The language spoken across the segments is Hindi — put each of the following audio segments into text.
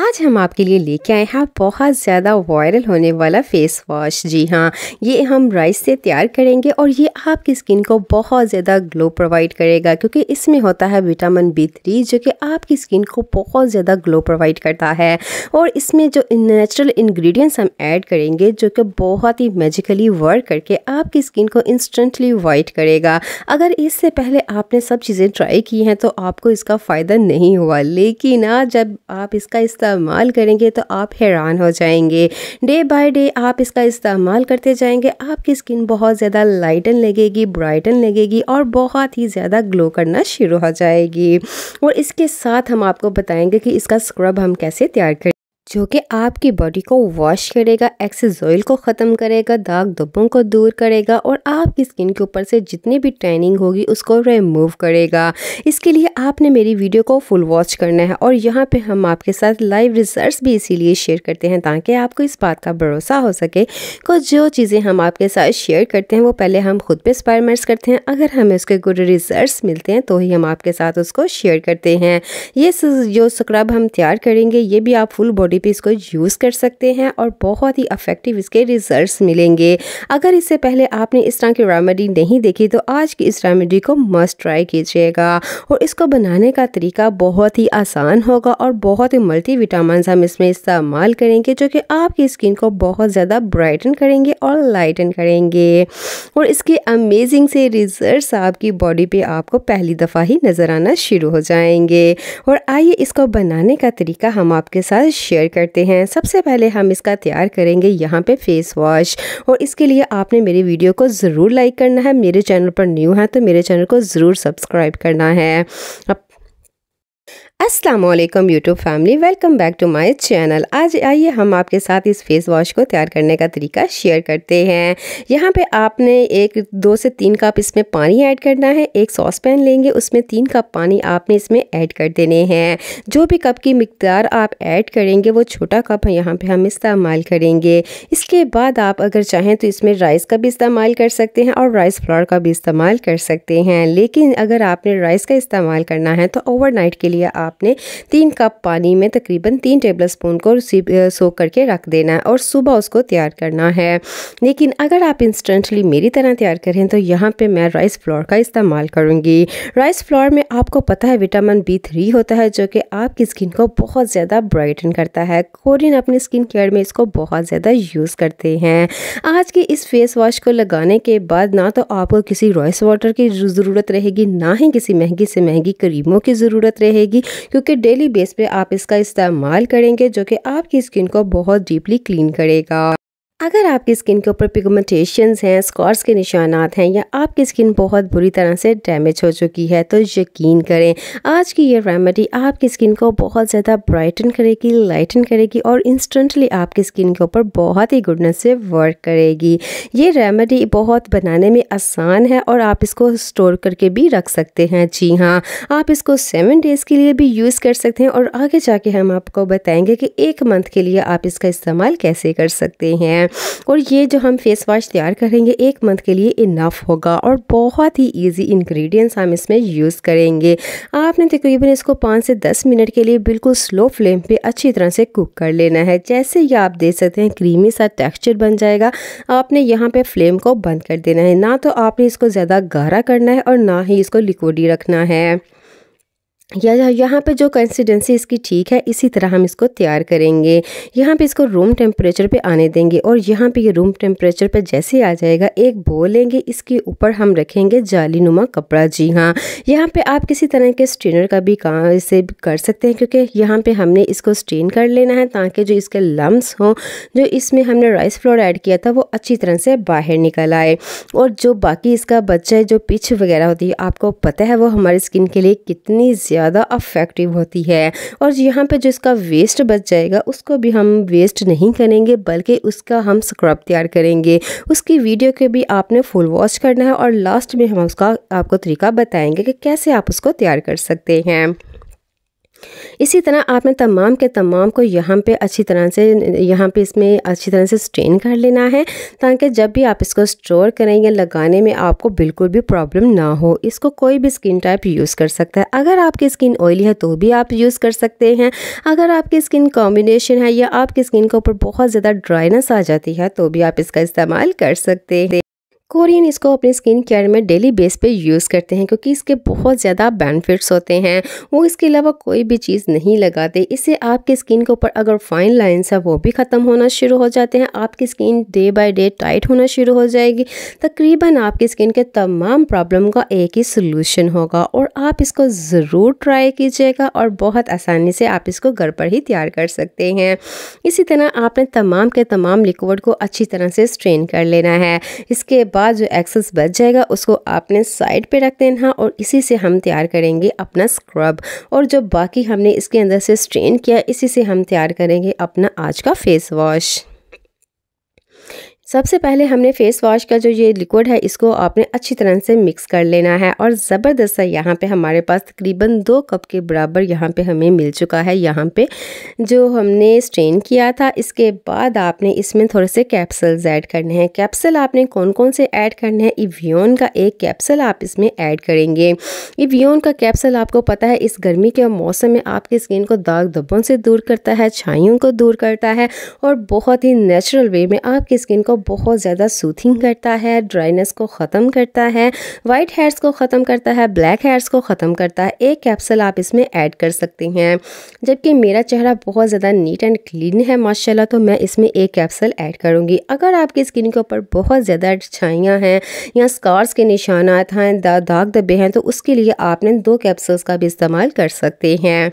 आज हम आपके लिए लेके आए हैं बहुत ज़्यादा वायरल होने वाला फेस वॉश जी हाँ ये हम राइस से तैयार करेंगे और ये आपकी स्किन को बहुत ज़्यादा ग्लो प्रोवाइड करेगा क्योंकि इसमें होता है विटामिन बी थ्री जो कि आपकी स्किन को बहुत ज़्यादा ग्लो प्रोवाइड करता है और इसमें जो नेचुरल इन्ग्रीडियंट्स हम ऐड करेंगे जो कि बहुत ही मेजिकली वर्क करके आपकी स्किन को इंस्टेंटली वाइट करेगा अगर इससे पहले आपने सब चीज़ें ट्राई की हैं तो आपको इसका फ़ायदा नहीं हुआ लेकिन जब आप इसका इस्तेमाल करेंगे तो आप हैरान हो जाएंगे डे बाय डे आप इसका इस्तेमाल करते जाएंगे आपकी स्किन बहुत ज़्यादा लाइटन लगेगी ब्राइटन लगेगी और बहुत ही ज़्यादा ग्लो करना शुरू हो जाएगी और इसके साथ हम आपको बताएंगे कि इसका स्क्रब हम कैसे तैयार करें जो कि आपकी बॉडी को वॉश करेगा एक्सेस ऑयल को ख़त्म करेगा दाग धब्बों को दूर करेगा और आपकी स्किन के ऊपर से जितनी भी टैनिंग होगी उसको रिमूव करेगा इसके लिए आपने मेरी वीडियो को फुल वॉच करना है और यहाँ पे हम आपके साथ लाइव रिजल्ट्स भी इसीलिए शेयर करते हैं ताकि आपको इस बात का भरोसा हो सके को जो चीज़ें हम आपके साथ शेयर करते हैं वो पहले हम खुद पर एक्सपेरिमेंट्स करते हैं अगर हमें उसके गुड रिजल्ट मिलते हैं तो ही हम आपके साथ उसको शेयर करते हैं ये जो स्क्रब हम तैयार करेंगे ये भी आप फुल बॉडी भी इसको यूज़ कर सकते हैं और बहुत ही अफेक्टिव इसके रिजल्ट मिलेंगे अगर इससे पहले आपने इस तरह की रेमेडी नहीं देखी तो आज की इस रेमेडी को मस्ट ट्राई कीजिएगा और इसको बनाने का तरीका बहुत ही आसान होगा और बहुत ही मल्टी विटामिन हम इसमें इस्तेमाल करेंगे जो कि आपकी स्किन को बहुत ज़्यादा ब्राइटन करेंगे और लाइटन करेंगे और इसके अमेजिंग से रिजल्ट आपकी बॉडी पे आपको पहली दफ़ा ही नज़र आना शुरू हो जाएंगे और आइए इसको बनाने का तरीका हम आपके साथ शेयर करते हैं सबसे पहले हम इसका तैयार करेंगे यहाँ पे फेस वॉश और इसके लिए आपने मेरी वीडियो को ज़रूर लाइक करना है मेरे चैनल पर न्यू है तो मेरे चैनल को ज़रूर सब्सक्राइब करना है अब Aslam YouTube family welcome back to my channel आज आइए हम आपके साथ इस फेस वॉश को तैयार करने का तरीका शेयर करते हैं यहाँ पे आपने एक दो से तीन कप इसमें पानी ऐड करना है एक सॉस पैन लेंगे उसमें तीन कप पानी आपने इसमें ऐड कर देने हैं जो भी कप की मकदार आप ऐड करेंगे वो छोटा कप यहाँ पर हम इस्तेमाल करेंगे इसके बाद आप अगर चाहें तो इसमें राइस का भी इस्तेमाल कर सकते हैं और राइस फ्लावर का भी इस्तेमाल कर सकते हैं लेकिन अगर आपने राइस का इस्तेमाल करना है तो ओवर के लिए आप आपने तीन कप पानी में तकरीबन तीन टेबल स्पून को सो करके रख देना है और सुबह उसको तैयार करना है लेकिन अगर आप इंस्टेंटली मेरी तरह तैयार करें तो यहाँ पे मैं राइस फ्लोर का इस्तेमाल करूँगी राइस फ्लोर में आपको पता है विटामिन बी थ्री होता है जो कि आपकी स्किन को बहुत ज़्यादा ब्राइटन करता है कोरिन अपने स्किन केयर में इसको बहुत ज़्यादा यूज़ करते हैं आज के इस फेस वॉश को लगाने के बाद ना तो आपको किसी रॉयस वाटर की ज़रूरत रहेगी ना ही किसी महंगी से महंगी क्रीमों की ज़रूरत रहेगी क्योंकि डेली बेस पे आप इसका इस्तेमाल करेंगे जो कि आपकी स्किन को बहुत डीपली क्लीन करेगा अगर आपकी स्किन के ऊपर पिगमेंटेशन हैं स्कॉर्स के निशानात हैं या आपकी स्किन बहुत बुरी तरह से डैमेज हो चुकी है तो यकीन करें आज की ये रेमेडी आपकी स्किन को बहुत ज़्यादा ब्राइटन करेगी लाइटन करेगी और इंस्टेंटली आपकी स्किन के ऊपर बहुत ही गुडनेस से वर्क करेगी ये रेमेडी बहुत बनाने में आसान है और आप इसको स्टोर करके भी रख सकते हैं जी हाँ आप इसको सेवन डेज़ के लिए भी यूज़ कर सकते हैं और आगे जाके हम आपको बताएँगे कि एक मंथ के लिए आप इसका इस्तेमाल कैसे कर सकते हैं और ये जो हम फेस वॉश तैयार करेंगे एक मंथ के लिए इनफ होगा और बहुत ही ईजी इंग्रेडिएंट्स हम इसमें यूज़ करेंगे आपने तकरीबन इसको पाँच से दस मिनट के लिए बिल्कुल स्लो फ्लेम पे अच्छी तरह से कुक कर लेना है जैसे ही आप देख सकते हैं क्रीमी सा टेक्स्चर बन जाएगा आपने यहाँ पर फ्लेम को बंद कर देना है ना तो आपने इसको ज़्यादा गाढ़ा करना है और ना ही इसको लिक्विडी रखना है या यहाँ पे जो कंसिस्टेंसी इसकी ठीक है इसी तरह हम इसको तैयार करेंगे यहाँ पे इसको रूम टेम्परेचर पे आने देंगे और यहाँ पे ये रूम टेम्परेचर पे जैसे आ जाएगा एक बोल लेंगे इसके ऊपर हम रखेंगे जाली नुमा कपड़ा जी हाँ यहाँ पे आप किसी तरह के स्ट्रेनर का भी काम इसे कर सकते हैं क्योंकि यहाँ पर हमने इसको स्ट्रेन कर लेना है ताकि जो इसके लम्स हों जो इसमें हमने राइस फ्लोर ऐड किया था वो अच्छी तरह से बाहर निकल आए और जो बाकी इसका बच्चा है जो पिछ वगैरह होती है आपको पता है वो हमारी स्किन के लिए कितनी ज़्यादा ज़्यादा अफेक्टिव होती है और यहाँ पे जिसका वेस्ट बच जाएगा उसको भी हम वेस्ट नहीं करेंगे बल्कि उसका हम स्क्रब तैयार करेंगे उसकी वीडियो के भी आपने फुल वॉच करना है और लास्ट में हम उसका आपको तरीका बताएंगे कि कैसे आप उसको तैयार कर सकते हैं इसी तरह आपने तमाम के तमाम को यहाँ पे अच्छी तरह से यहाँ पे इसमें अच्छी तरह से स्ट्रेन कर लेना है ताकि जब भी आप इसको स्टोर करें या लगाने में आपको बिल्कुल भी प्रॉब्लम ना हो इसको कोई भी स्किन टाइप यूज़ कर सकता है अगर आपकी स्किन ऑयली है तो भी आप यूज़ कर सकते हैं अगर आपकी स्किन कॉम्बिनेशन है या आपकी स्किन के ऊपर बहुत ज़्यादा ड्राइनेस आ जाती है तो भी आप इसका इस्तेमाल कर सकते हैं कोरियन इसको अपने स्किन केयर में डेली बेस पे यूज़ करते हैं क्योंकि इसके बहुत ज़्यादा बेनिफिट्स होते हैं वो इसके अलावा कोई भी चीज़ नहीं लगाते इससे आपके स्किन के ऊपर अगर फाइन लाइन्स है वो भी ख़त्म होना शुरू हो जाते हैं आपकी skin day by day tight होना शुरू हो जाएगी तकरीबन आपकी स्किन के तमाम प्रॉब्लम का एक ही सोल्यूशन होगा और आप इसको ज़रूर ट्राई कीजिएगा और बहुत आसानी से आप इसको घर पर ही तैयार कर सकते हैं इसी तरह आपने तमाम के तमाम लिक्विड को अच्छी तरह से स्ट्रेन कर लेना है इसके बाद बाद जो एक्सेस बच जाएगा उसको आपने साइड पे रख देना और इसी से हम तैयार करेंगे अपना स्क्रब और जो बाकी हमने इसके अंदर से स्ट्रेन किया इसी से हम तैयार करेंगे अपना आज का फेस वॉश सबसे पहले हमने फेस वॉश का जो ये लिक्विड है इसको आपने अच्छी तरह से मिक्स कर लेना है और ज़बरदस्त है यहाँ पे हमारे पास तकरीबन दो कप के बराबर यहाँ पे हमें मिल चुका है यहाँ पे जो हमने स्ट्रेन किया था इसके बाद आपने इसमें थोड़े से कैप्सल्स ऐड करने हैं कैप्सल आपने कौन कौन से ऐड करने हैं इवियन का एक कैप्सल आप इसमें ऐड करेंगे इवियन का कैप्सल आपको पता है इस गर्मी के मौसम में आपकी स्किन को दाग धब्बों से दूर करता है छाइयों को दूर करता है और बहुत ही नेचुरल वे में आपकी स्किन को बहुत ज़्यादा सूथिंग करता है ड्राइनेस को ख़त्म करता है वाइट हेयर्स को ख़त्म करता है ब्लैक हेयर्स को ख़त्म करता है एक कैप्सल आप इसमें ऐड कर सकते हैं जबकि मेरा चेहरा बहुत ज़्यादा नीट एंड क्लीन है माशाला तो मैं इसमें एक कैप्सल ऐड करूँगी अगर आपकी स्किन के ऊपर बहुत ज़्यादा छाइयाँ हैं या स्कार्स के निशानात हैं दाग दबे हैं तो उसके लिए आपने दो कैप्सल्स का भी इस्तेमाल कर सकते हैं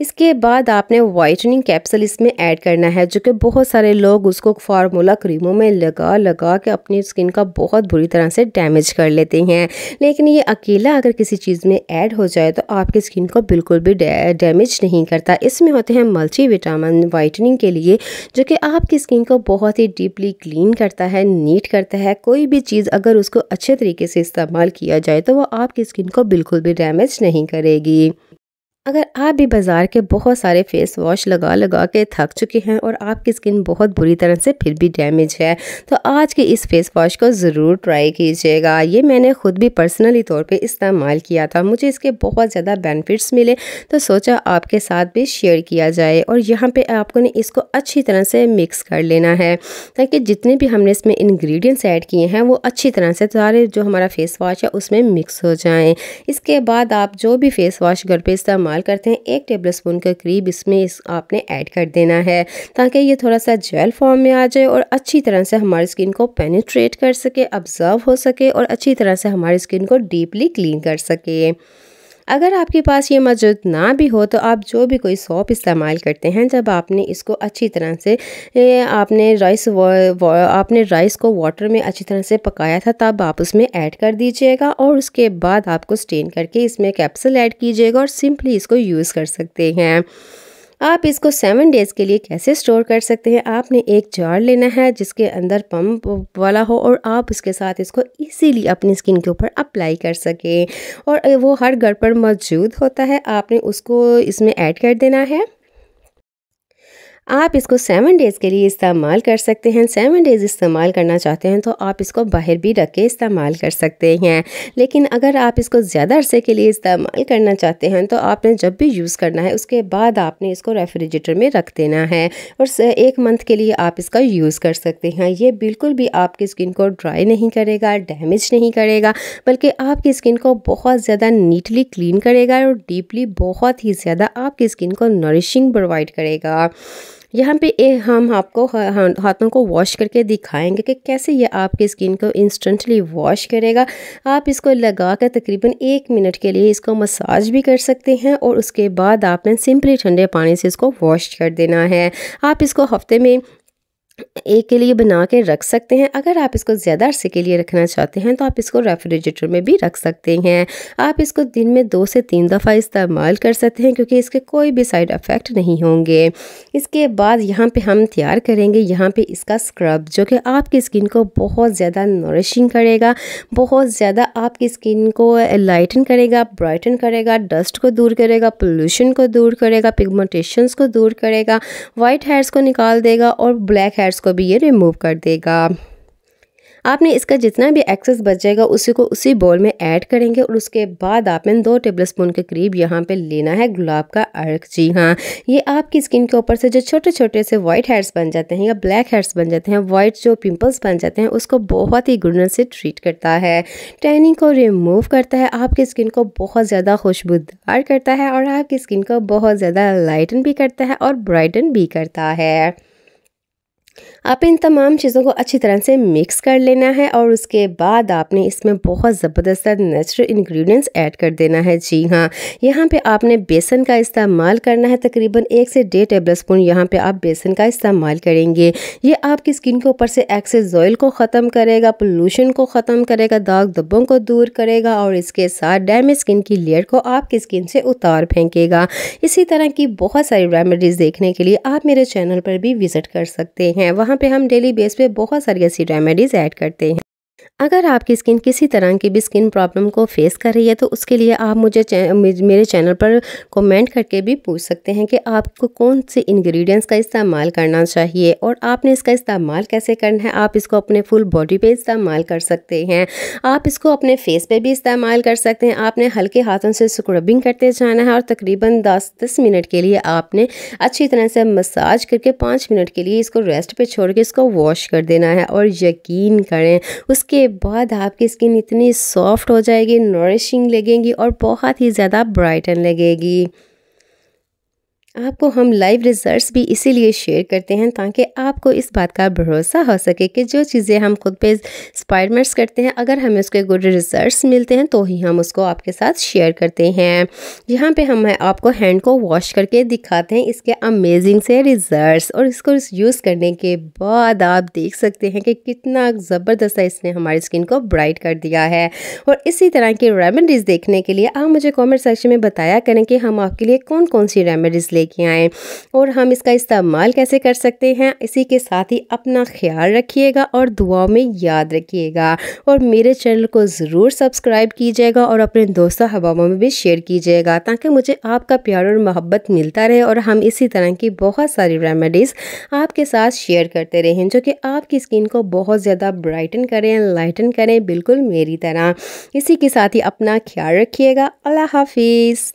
इसके बाद आपने वाइटनिंग कैप्सूल इसमें ऐड करना है जो कि बहुत सारे लोग उसको फार्मूला क्रीमों में लगा लगा के अपनी स्किन का बहुत बुरी तरह से डैमेज कर लेते हैं लेकिन ये अकेला अगर किसी चीज़ में ऐड हो जाए तो आपकी स्किन को बिल्कुल भी डैमेज नहीं करता इसमें होते हैं मल्टी विटामिन वाइटनिंग के लिए जो कि आपकी स्किन को बहुत ही डीपली क्लीन करता है नीट करता है कोई भी चीज़ अगर उसको अच्छे तरीके से इस्तेमाल किया जाए तो वह आपकी स्किन को बिल्कुल भी डैमेज नहीं करेगी अगर आप भी बाज़ार के बहुत सारे फेस वॉश लगा लगा के थक चुके हैं और आपकी स्किन बहुत बुरी तरह से फिर भी डैमेज है तो आज के इस फेस वॉश को ज़रूर ट्राई कीजिएगा ये मैंने ख़ुद भी पर्सनली तौर पे इस्तेमाल किया था मुझे इसके बहुत ज़्यादा बेनिफिट्स मिले तो सोचा आपके साथ भी शेयर किया जाए और यहाँ पर आपको ने इसको अच्छी तरह से मिक्स कर लेना है ताकि जितने भी हमने इसमें इन्ग्रीडियंट्स ऐड किए हैं वो अच्छी तरह से सारे जो हमारा फेस वॉश है उसमें मिक्स हो जाएँ इसके बाद आप जो भी फेस वॉश घर पर इस्तेमाल इस्तेमाल करते हैं एक टेबल स्पून के करीब इसमें इस आपने ऐड कर देना है ताकि ये थोड़ा सा जेल फॉर्म में आ जाए और अच्छी तरह से हमारी स्किन को पेनिट्रेट कर सके ऑब्ज़र्व हो सके और अच्छी तरह से हमारी स्किन को डीपली क्लीन कर सके अगर आपके पास ये मौजूद ना भी हो तो आप जो भी कोई सॉप इस्तेमाल करते हैं जब आपने इसको अच्छी तरह से आपने राइस आपने राइस को वाटर में अच्छी तरह से पकाया था तब आप उसमें ऐड कर दीजिएगा और उसके बाद आपको स्टेन करके इसमें कैप्सूल ऐड कीजिएगा और सिंपली इसको यूज़ कर सकते हैं आप इसको सेवन डेज़ के लिए कैसे स्टोर कर सकते हैं आपने एक जार लेना है जिसके अंदर पम्प वाला हो और आप उसके साथ इसको इजीली अपनी स्किन के ऊपर अप्लाई कर सकें और वो हर घर पर मौजूद होता है आपने उसको इसमें ऐड कर देना है आप इसको सेवन डेज़ के लिए इस्तेमाल कर सकते हैं सेवन डेज़ इस्तेमाल करना चाहते हैं तो आप इसको बाहर भी रख के इस्तेमाल कर सकते हैं लेकिन अगर आप इसको ज़्यादा अरसे के लिए इस्तेमाल करना चाहते हैं तो आपने जब भी यूज़ करना है उसके बाद आपने इसको रेफ्रिजरेटर में रख देना है और एक मंथ के लिए आप इसका यूज़ कर सकते हैं ये बिल्कुल भी आपकी स्किन को ड्राई नहीं करेगा डैमेज नहीं करेगा बल्कि आपकी स्किन को बहुत ज़्यादा नीटली क्लीन करेगा और डीपली बहुत ही ज़्यादा आपकी स्किन को नरिशिंग प्रोवाइड करेगा यहाँ पे ए, हम आपको हाथों को वॉश करके दिखाएंगे कि कैसे ये आपकी स्किन को इंस्टेंटली वॉश करेगा आप इसको लगा कर तकरीबन एक मिनट के लिए इसको मसाज भी कर सकते हैं और उसके बाद आपने सिंपली ठंडे पानी से इसको वॉश कर देना है आप इसको हफ्ते में एक के लिए बना के रख सकते हैं अगर आप इसको ज़्यादा अरसे के लिए रखना चाहते हैं तो आप इसको रेफ्रिजरेटर में भी रख सकते हैं आप इसको दिन में दो से तीन दफ़ा इस्तेमाल कर सकते हैं क्योंकि इसके कोई भी साइड इफ़ेक्ट नहीं होंगे इसके बाद यहाँ पे हम तैयार करेंगे यहाँ पे इसका स्क्रब जो कि आपकी स्किन को बहुत ज़्यादा नरिशिंग करेगा बहुत ज़्यादा आपकी स्किन को लाइटन करेगा ब्राइटन करेगा डस्ट को दूर करेगा पोल्यूशन को दूर करेगा पिगमेंटेशंस को दूर करेगा वाइट हेयर्स को निकाल देगा और ब्लैक हेयर हेयर्स को भी ये रिमूव कर देगा आपने इसका जितना भी एक्सेस बच जाएगा उसी को उसी बॉल में ऐड करेंगे और उसके बाद आपने दो टेबल स्पून के करीब यहाँ पे लेना है गुलाब का अर्क जी हाँ ये आपकी स्किन के ऊपर से जो छोटे छोटे से वाइट हेयर्स बन जाते हैं या ब्लैक हेयर्स बन जाते हैं वाइट जो पिंपल्स बन जाते हैं उसको बहुत ही गुड़न से ट्रीट करता है टैनिंग को रिमूव करता है आपकी स्किन को बहुत ज़्यादा खुशबूदार करता है और आपकी स्किन को बहुत ज़्यादा लाइटन भी करता है और ब्राइटन भी करता है आप इन तमाम चीज़ों को अच्छी तरह से मिक्स कर लेना है और उसके बाद आपने इसमें बहुत ज़बरदस्त नेचुरल इंग्रेडिएंट्स ऐड कर देना है जी हाँ यहाँ पे आपने बेसन का इस्तेमाल करना है तकरीबन एक से डेढ़ टेबल स्पून यहाँ पर आप बेसन का इस्तेमाल करेंगे ये आपकी स्किन के ऊपर से एक्सेस ऑयल को ख़त्म करेगा पोल्यूशन को ख़त्म करेगा दाग धब्बों को दूर करेगा और इसके साथ डैमेज स्किन की लेयर को आपकी स्किन से उतार फेंकेगा इसी तरह की बहुत सारी रेमेडीज़ देखने के लिए आप मेरे चैनल पर भी विज़िट कर सकते हैं हैं वहाँ पे हम डेली बेस पे बहुत सारी ऐसी रेमेडीज़ ऐड करते हैं अगर आपकी स्किन किसी तरह की भी स्किन प्रॉब्लम को फेस कर रही है तो उसके लिए आप मुझे चै, मेरे चैनल पर कमेंट करके भी पूछ सकते हैं कि आपको कौन से इंग्रेडिएंट्स का इस्तेमाल करना चाहिए और आपने इसका इस्तेमाल कैसे करना है आप इसको अपने फुल बॉडी पे इस्तेमाल कर सकते हैं आप इसको अपने फेस पे भी इस्तेमाल कर सकते हैं आपने हल्के हाथों से स्क्रबिंग करते जाना है और तकरीबन दस दस मिनट के लिए आपने अच्छी तरह से मसाज करके पाँच मिनट के लिए इसको रेस्ट पर छोड़ के इसको वॉश कर देना है और यकीन करें उसके के बाद आपकी स्किन इतनी सॉफ्ट हो जाएगी नरिशिंग लगेगी और बहुत ही ज़्यादा ब्राइटन लगेगी आपको हम लाइव रिजल्ट्स भी इसीलिए शेयर करते हैं ताकि आपको इस बात का भरोसा हो सके कि जो चीज़ें हम खुद पे एक्सपायरमेंट्स करते हैं अगर हमें उसके गुड रिजल्ट्स मिलते हैं तो ही हम उसको आपके साथ शेयर करते हैं यहाँ पे हम आपको हैंड को वॉश करके दिखाते हैं इसके अमेजिंग से रिजल्ट और इसको यूज़ करने के बाद आप देख सकते हैं कि कितना ज़बरदस्त इसने हमारी स्किन को ब्राइट कर दिया है और इसी तरह की रेमेडीज़ देखने के लिए आप मुझे कॉमेंट सेक्शन में बताया करें कि हम आपके लिए कौन कौन सी रेमेडीज़ ले लेके आएँ और हम इसका इस्तेमाल कैसे कर सकते हैं इसी के साथ ही अपना ख्याल रखिएगा और दुआओं में याद रखिएगा और मेरे चैनल को ज़रूर सब्सक्राइब कीजिएगा और अपने दोस्तों हवाओं में भी शेयर कीजिएगा ताकि मुझे आपका प्यार और मोहब्बत मिलता रहे और हम इसी तरह की बहुत सारी रेमेडीज़ आपके साथ शेयर करते रहें जो कि आपकी स्किन को बहुत ज़्यादा ब्राइटन करें लाइटन करें बिल्कुल मेरी तरह इसी के साथ ही अपना ख्याल रखिएगा अल्लाह हाफिज़